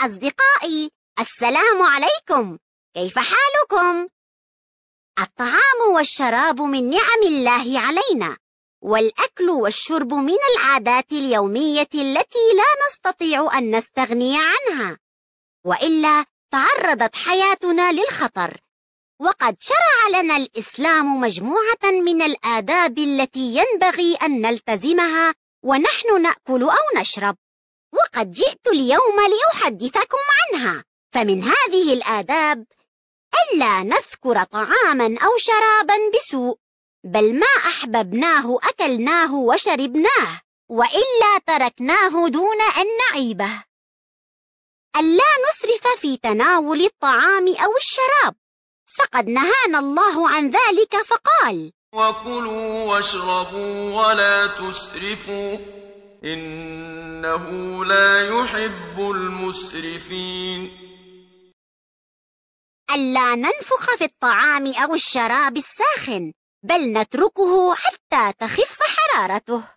أصدقائي السلام عليكم كيف حالكم؟ الطعام والشراب من نعم الله علينا والأكل والشرب من العادات اليومية التي لا نستطيع أن نستغني عنها وإلا تعرضت حياتنا للخطر وقد شرع لنا الإسلام مجموعة من الآداب التي ينبغي أن نلتزمها ونحن نأكل أو نشرب وقد جئت اليوم لأحدثكم عنها فمن هذه الآداب ألا نذكر طعاما أو شرابا بسوء بل ما أحببناه أكلناه وشربناه وإلا تركناه دون أن نعيبه ألا نسرف في تناول الطعام أو الشراب فقد نهانا الله عن ذلك فقال وكلوا واشربوا ولا تسرفوا إنه لا يحب المسرفين ألا ننفخ في الطعام أو الشراب الساخن بل نتركه حتى تخف حرارته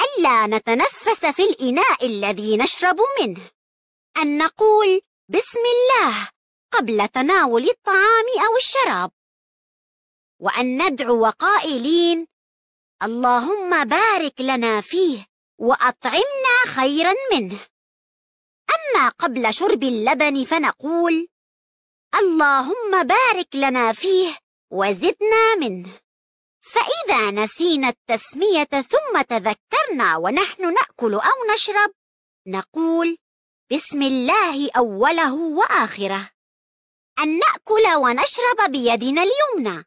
ألا نتنفس في الإناء الذي نشرب منه أن نقول بسم الله قبل تناول الطعام أو الشراب وأن ندعو قائلين اللهم بارك لنا فيه وأطعمنا خيرا منه أما قبل شرب اللبن فنقول اللهم بارك لنا فيه وزدنا منه فإذا نسينا التسمية ثم تذكرنا ونحن نأكل أو نشرب نقول بسم الله أوله وآخره أن نأكل ونشرب بيدنا اليمنى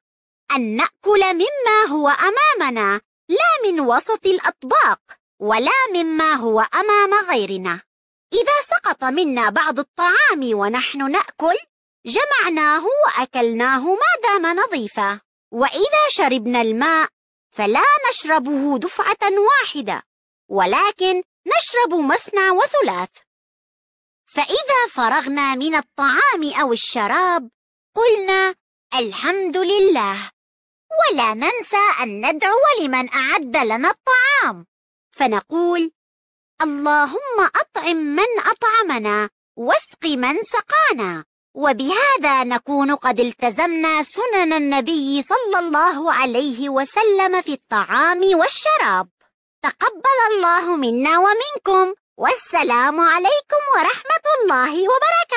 أن نأكل مما هو أمامنا لا من وسط الأطباق ولا مما هو أمام غيرنا إذا سقط منا بعض الطعام ونحن نأكل جمعناه وأكلناه ما دام نظيفا وإذا شربنا الماء فلا نشربه دفعة واحدة ولكن نشرب مثنى وثلاث فإذا فرغنا من الطعام أو الشراب قلنا الحمد لله ولا ننسى أن ندعو لمن أعد لنا الطعام فنقول اللهم أطعم من أطعمنا واسق من سقانا وبهذا نكون قد التزمنا سنن النبي صلى الله عليه وسلم في الطعام والشراب تقبل الله منا ومنكم والسلام عليكم ورحمة الله وبركاته